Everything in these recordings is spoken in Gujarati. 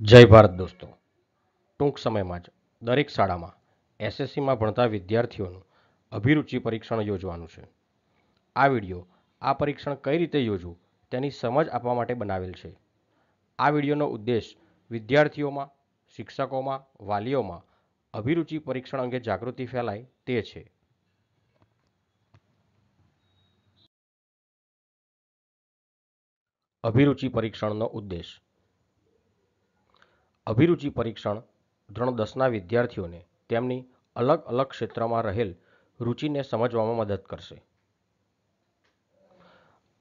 જય ભારત દોસ્તો ટૂંક સમયમાં જ દરેક શાળામાં એસએસસીમાં ભણતા વિદ્યાર્થીઓનું અભિરુચિ પરીક્ષણ યોજવાનું છે આ વિડીયો આ પરીક્ષણ કઈ રીતે યોજવું તેની સમજ આપવા માટે બનાવેલ છે આ વિડિયોનો ઉદ્દેશ વિદ્યાર્થીઓમાં શિક્ષકોમાં વાલીઓમાં અભિરુચિ પરીક્ષણ અંગે જાગૃતિ ફેલાય તે છે અભિરુચિ પરીક્ષણનો ઉદ્દેશ અભિરુચિ પરીક્ષણ ધોરણ દસના વિદ્યાર્થીઓને તેમની અલગ અલગ ક્ષેત્રમાં રહેલ રુચિને સમજવામાં મદદ કરશે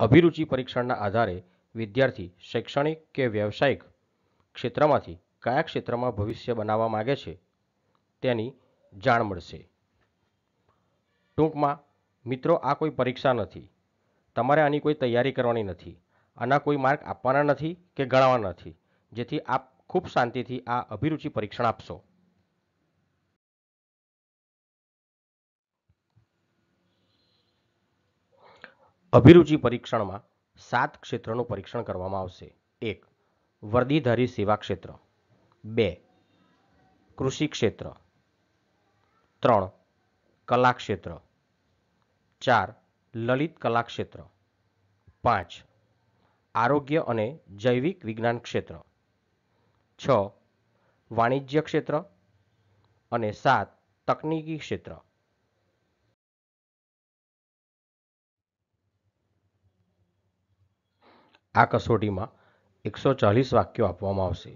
અભિરુચિ પરીક્ષણના આધારે વિદ્યાર્થી શૈક્ષણિક કે વ્યવસાયિક ક્ષેત્રમાંથી કયા ક્ષેત્રમાં ભવિષ્ય બનાવવા માગે છે તેની જાણ મળશે ટૂંકમાં મિત્રો આ કોઈ પરીક્ષા નથી તમારે આની કોઈ તૈયારી કરવાની નથી આના કોઈ માર્ક આપવાના નથી કે ગણાવવાના નથી જેથી આપ ખૂબ શાંતિથી આ અભિરુચિ પરીક્ષણ આપશો અભિરુચિ પરીક્ષણમાં સાત ક્ષેત્રનું પરીક્ષણ કરવામાં આવશે એક વર્દીધારી સેવા ક્ષેત્ર બે કૃષિ ક્ષેત્ર ત્રણ કલા ક્ષેત્ર ચાર લલિત કલા ક્ષેત્ર પાંચ આરોગ્ય અને જૈવિક વિજ્ઞાન ક્ષેત્ર છ વાણિજ્ય ક્ષેત્ર અને સાત તકનીકી ક્ષેત્ર આ કસોટીમાં એકસો ચાલીસ વાક્યો આપવામાં આવશે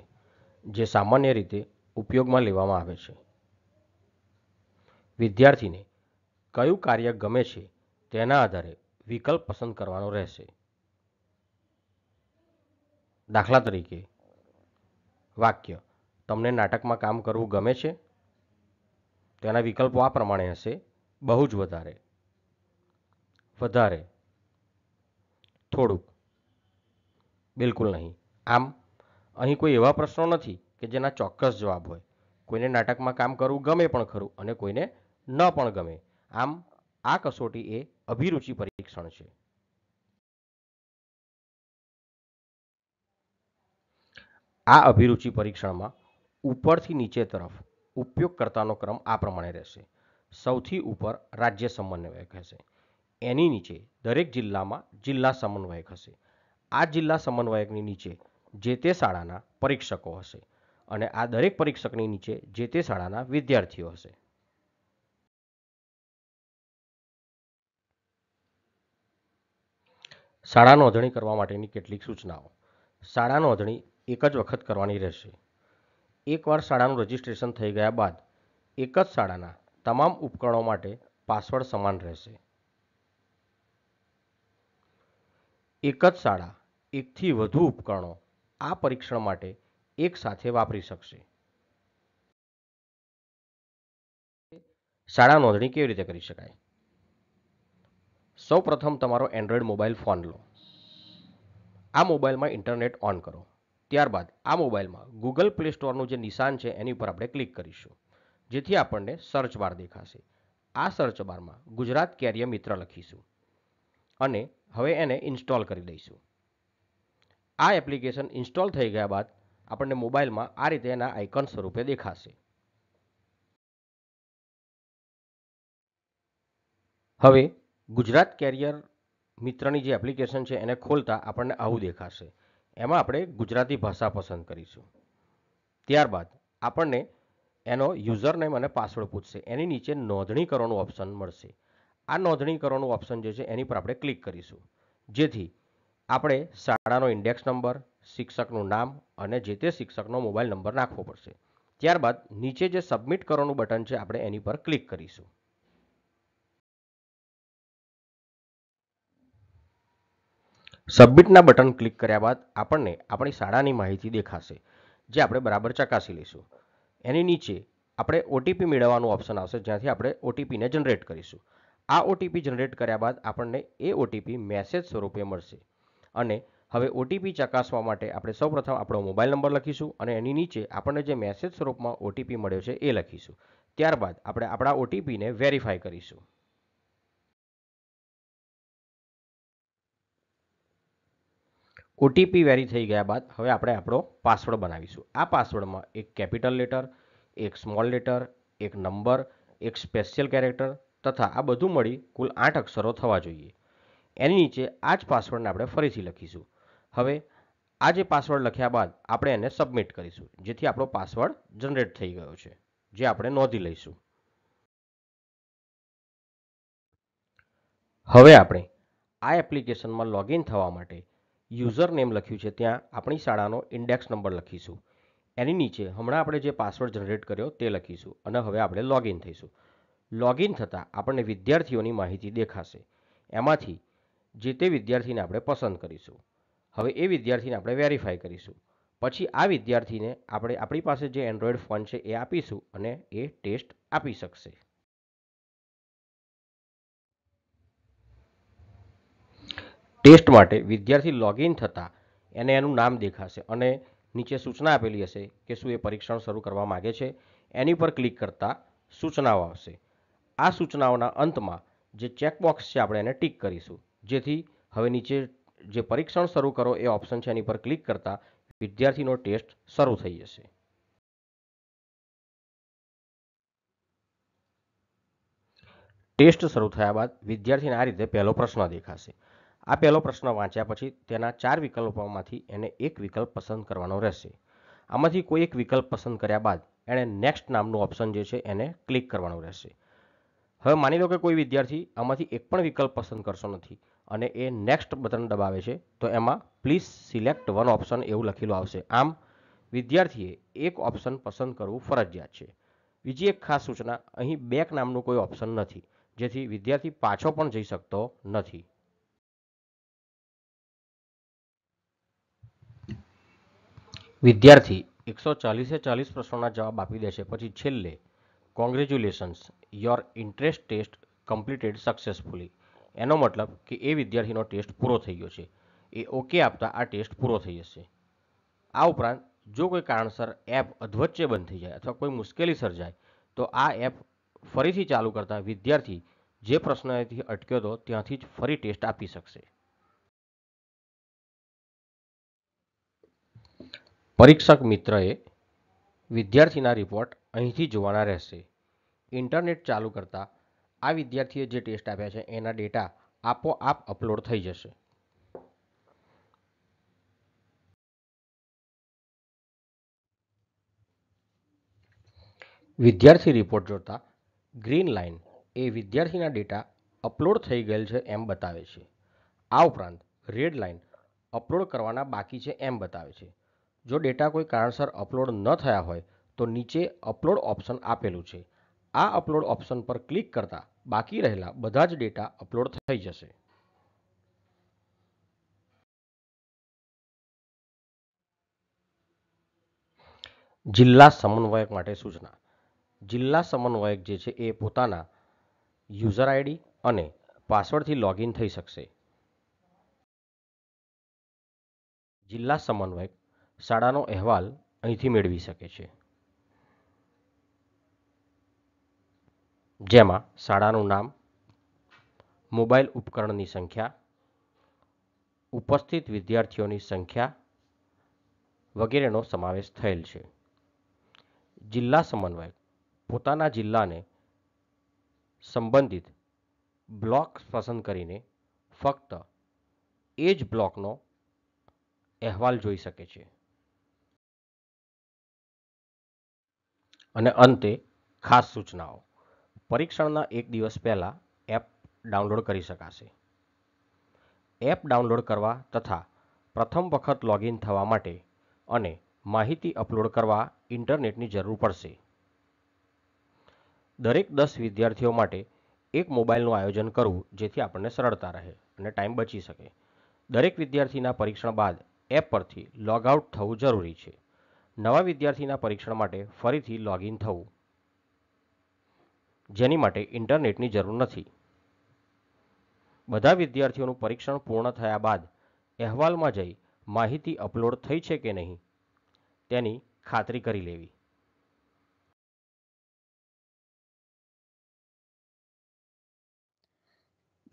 જે સામાન્ય રીતે ઉપયોગમાં લેવામાં આવે છે વિદ્યાર્થીને કયું કાર્ય ગમે છે તેના આધારે વિકલ્પ પસંદ કરવાનો રહેશે દાખલા તરીકે વાક્ય તમને નાટકમાં કામ કરવું ગમે છે તો એના વિકલ્પો આ પ્રમાણે હશે બહુ જ વધારે વધારે થોડુંક બિલકુલ નહીં આમ અહીં કોઈ એવા પ્રશ્નો નથી કે જેના ચોક્કસ જવાબ હોય કોઈને નાટકમાં કામ કરવું ગમે પણ ખરું અને કોઈને ન પણ ગમે આમ આ કસોટી એ અભિરુચિ પરીક્ષણ છે આ અભિરુચિ પરીક્ષણમાં ઉપરથી નીચે તરફ ઉપયોગકર્તાનો ક્રમ આ પ્રમાણે રહેશે સૌથી ઉપર રાજ્ય સમન્વયક હશે એની નીચે દરેક જિલ્લામાં જિલ્લા સમન્વયક હશે આ જિલ્લા સમન્વયકની નીચે જે તે શાળાના પરીક્ષકો હશે અને આ દરેક પરીક્ષકની નીચે જે તે શાળાના વિદ્યાર્થીઓ હશે શાળા નોંધણી કરવા માટેની કેટલીક સૂચનાઓ શાળા નોંધણી એક જ વખત કરવાની રહેશે એકવાર શાળાનું રજિસ્ટ્રેશન થઈ ગયા બાદ એક જ શાળાના તમામ ઉપકરણો માટે પાસવર્ડ સમાન રહેશે એક જ શાળા એકથી વધુ ઉપકરણો આ પરીક્ષણ માટે એક સાથે વાપરી શકશે શાળા નોંધણી કેવી રીતે કરી શકાય સૌ પ્રથમ તમારો એન્ડ્રોઈડ મોબાઈલ ફોન લો આ મોબાઈલમાં ઇન્ટરનેટ ઓન કરો ત્યારબાદ આ મોબાઈલમાં ગૂગલ પ્લે સ્ટોરનું જે નિશાન છે એની ઉપર આપણે ક્લિક કરીશું જેથી આપણને સર્ચ બાર દેખાશે આ સર્ચ બારમાં ગુજરાત કેરિયર મિત્ર લખીશું અને હવે એને ઇન્સ્ટોલ કરી દઈશું આ એપ્લિકેશન ઇન્સ્ટોલ થઈ ગયા બાદ આપણને મોબાઈલમાં આ રીતે એના આઇકન સ્વરૂપે દેખાશે હવે ગુજરાત કેરિયર મિત્રની જે એપ્લિકેશન છે એને ખોલતા આપણને આવું દેખાશે એમાં આપણે ગુજરાતી ભાષા પસંદ કરીશું ત્યારબાદ આપણને એનો યુઝર નેમ અને પાસવર્ડ પૂછશે એની નીચે નોંધણી કરવાનું ઓપ્શન મળશે આ નોંધણી કરવાનું ઓપ્શન જે છે એની પર આપણે ક્લિક કરીશું જેથી આપણે શાળાનો ઇન્ડેક્સ નંબર શિક્ષકનું નામ અને જે તે શિક્ષકનો મોબાઈલ નંબર નાખવો પડશે ત્યારબાદ નીચે જે સબમિટ કરવાનું બટન છે આપણે એની પર ક્લિક કરીશું સબમિટના બટન ક્લિક કર્યા બાદ આપણને આપણી શાળાની માહિતી દેખાશે જે આપણે બરાબર ચકાસી લઈશું એની નીચે આપણે ઓટીપી મેળવવાનું ઓપ્શન આવશે જ્યાંથી આપણે ઓટીપીને જનરેટ કરીશું આ ઓટીપી જનરેટ કર્યા બાદ આપણને એ ઓટીપી મેસેજ સ્વરૂપે મળશે અને હવે ઓટીપી ચકાસવા માટે આપણે સૌપ્રથમ આપણો મોબાઈલ નંબર લખીશું અને એની નીચે આપણને જે મેસેજ સ્વરૂપમાં ઓટીપી મળ્યો છે એ લખીશું ત્યારબાદ આપણે આપણા ઓટીપીને વેરીફાઈ કરીશું ઓટીપી વેરી થઈ ગયા બાદ હવે આપણે આપણો પાસવર્ડ બનાવીશું આ પાસવર્ડમાં એક કેપિટલ લેટર એક સ્મોલ લેટર એક નંબર એક સ્પેશિયલ કેરેક્ટર તથા આ બધું મળી કુલ આઠ અક્ષરો થવા જોઈએ એની નીચે આ જ પાસવર્ડને આપણે ફરીથી લખીશું હવે આ જે પાસવર્ડ લખ્યા બાદ આપણે એને સબમિટ કરીશું જેથી આપણો પાસવર્ડ જનરેટ થઈ ગયો છે જે આપણે નોંધી લઈશું હવે આપણે આ એપ્લિકેશનમાં લોગિન થવા માટે યુઝર નેમ લખ્યું છે ત્યાં આપણી શાળાનો ઇન્ડેક્સ નંબર લખીશું એની નીચે હમણાં આપણે જે પાસવર્ડ જનરેટ કર્યો તે લખીશું અને હવે આપણે લોગિન થઈશું લોગિન થતાં આપણને વિદ્યાર્થીઓની માહિતી દેખાશે એમાંથી જે તે વિદ્યાર્થીને આપણે પસંદ કરીશું હવે એ વિદ્યાર્થીને આપણે વેરીફાઈ કરીશું પછી આ વિદ્યાર્થીને આપણે આપણી પાસે જે એન્ડ્રોઈડ ફોન છે એ આપીશું અને એ ટેસ્ટ આપી શકશે ટેસ્ટ માટે વિદ્યાર્થી લોગિન થતાં એને એનું નામ દેખાશે અને નીચે સૂચના આપેલી હશે કે શું એ પરીક્ષણ શરૂ કરવા માગે છે એની પર ક્લિક કરતાં સૂચનાઓ આવશે આ સૂચનાઓના અંતમાં જે ચેકબોક્સ છે આપણે એને ટીક કરીશું જેથી હવે નીચે જે પરીક્ષણ શરૂ કરો એ ઓપ્શન છે એની પર ક્લિક કરતાં વિદ્યાર્થીનો ટેસ્ટ શરૂ થઈ જશે ટેસ્ટ શરૂ થયા બાદ વિદ્યાર્થીને આ રીતે પહેલો પ્રશ્ન દેખાશે આ પહેલો પ્રશ્ન વાંચ્યા પછી તેના ચાર વિકલ્પોમાંથી એને એક વિકલ્પ પસંદ કરવાનો રહેશે આમાંથી કોઈ એક વિકલ્પ પસંદ કર્યા બાદ એણે નેક્સ્ટ નામનું ઓપ્શન જે છે એને ક્લિક કરવાનું રહેશે હવે માની લો કે કોઈ વિદ્યાર્થી આમાંથી એક પણ વિકલ્પ પસંદ કરશો નથી અને એ નેક્સ્ટ બટન દબાવે છે તો એમાં પ્લીઝ સિલેક્ટ વન ઓપ્શન એવું લખેલું આવશે આમ વિદ્યાર્થીએ એક ઓપ્શન પસંદ કરવું ફરજિયાત છે બીજી એક ખાસ સૂચના અહીં બેક નામનું કોઈ ઓપ્શન નથી જેથી વિદ્યાર્થી પાછો પણ જઈ શકતો નથી વિદ્યાર્થી એકસો ચાલીસે ચાલીસ પ્રશ્નોના જવાબ આપી દેશે પછી છેલ્લે congratulations your interest test completed successfully એનો મતલબ કે એ વિદ્યાર્થીનો ટેસ્ટ પૂરો થઈ ગયો છે એ ઓકે આપતા આ ટેસ્ટ પૂરો થઈ જશે આ ઉપરાંત જો કોઈ કારણસર એપ અધવચ્ચે બંધ થઈ જાય અથવા કોઈ મુશ્કેલી સર્જાય તો આ એપ ફરીથી ચાલુ કરતા વિદ્યાર્થી જે પ્રશ્નથી અટક્યો હતો ત્યાંથી જ ફરી ટેસ્ટ આપી શકશે પરીક્ષક મિત્રએ વિદ્યાર્થીના રિપોર્ટ અહીંથી જોવાના રહેશે ઇન્ટરનેટ ચાલુ કરતાં આ વિદ્યાર્થીએ જે ટેસ્ટ આપ્યા છે એના ડેટા આપોઆપ અપલોડ થઈ જશે વિદ્યાર્થી રિપોર્ટ જોતા ગ્રીન લાઇન એ વિદ્યાર્થીના ડેટા અપલોડ થઈ ગયેલ છે એમ બતાવે છે આ ઉપરાંત રેડ લાઇન અપલોડ કરવાના બાકી છે એમ બતાવે છે જો ડેટા કોઈ કારણસર અપલોડ ન થયા હોય તો નીચે અપલોડ ઓપ્શન આપેલું છે આ અપલોડ ઓપ્શન પર ક્લિક કરતા બાકી રહેલા બધા જ ડેટા અપલોડ થઈ જશે જિલ્લા સમન્વયક માટે સૂચના જિલ્લા સમન્વયક જે છે એ પોતાના યુઝર આઈડી અને પાસવર્ડથી લોગિન થઈ શકશે જિલ્લા સમન્વયક શાળાનો અહેવાલ અહીંથી મેળવી શકે છે જેમાં શાળાનું નામ મોબાઈલ ઉપકરણની સંખ્યા ઉપસ્થિત વિદ્યાર્થીઓની સંખ્યા વગેરેનો સમાવેશ થયેલ છે જિલ્લા સમન્વયક પોતાના જિલ્લાને સંબંધિત બ્લોક પસંદ કરીને ફક્ત એ જ બ્લોકનો અહેવાલ જોઈ શકે છે અને અંતે ખાસ સૂચનાઓ પરીક્ષણના એક દિવસ પહેલાં એપ ડાઉનલોડ કરી શકાશે એપ ડાઉનલોડ કરવા તથા પ્રથમ વખત લોગિન થવા માટે અને માહિતી અપલોડ કરવા ઇન્ટરનેટની જરૂર પડશે દરેક દસ વિદ્યાર્થીઓ માટે એક મોબાઈલનું આયોજન કરવું જેથી આપણને સરળતા રહે અને ટાઈમ બચી શકે દરેક વિદ્યાર્થીના પરીક્ષણ બાદ એપ પરથી લોગઆઉટ થવું જરૂરી છે નવા વિદ્યાર્થીના પરીક્ષણ માટે ફરીથી લોગિન થવું જેની માટે ઇન્ટરનેટની જરૂર નથી બધા વિદ્યાર્થીઓનું પરીક્ષણ પૂર્ણ થયા બાદ અહેવાલમાં જઈ માહિતી અપલોડ થઈ છે કે નહીં તેની ખાતરી કરી લેવી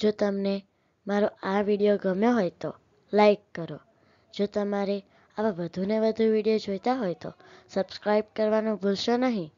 જો તમને મારો આ વિડીયો ગમ્યો હોય તો લાઈક કરો જો તમારે આવા વધુને વધુ વિડીયો જોઈતા હોય તો સબસ્ક્રાઈબ કરવાનું ભૂલશો નહીં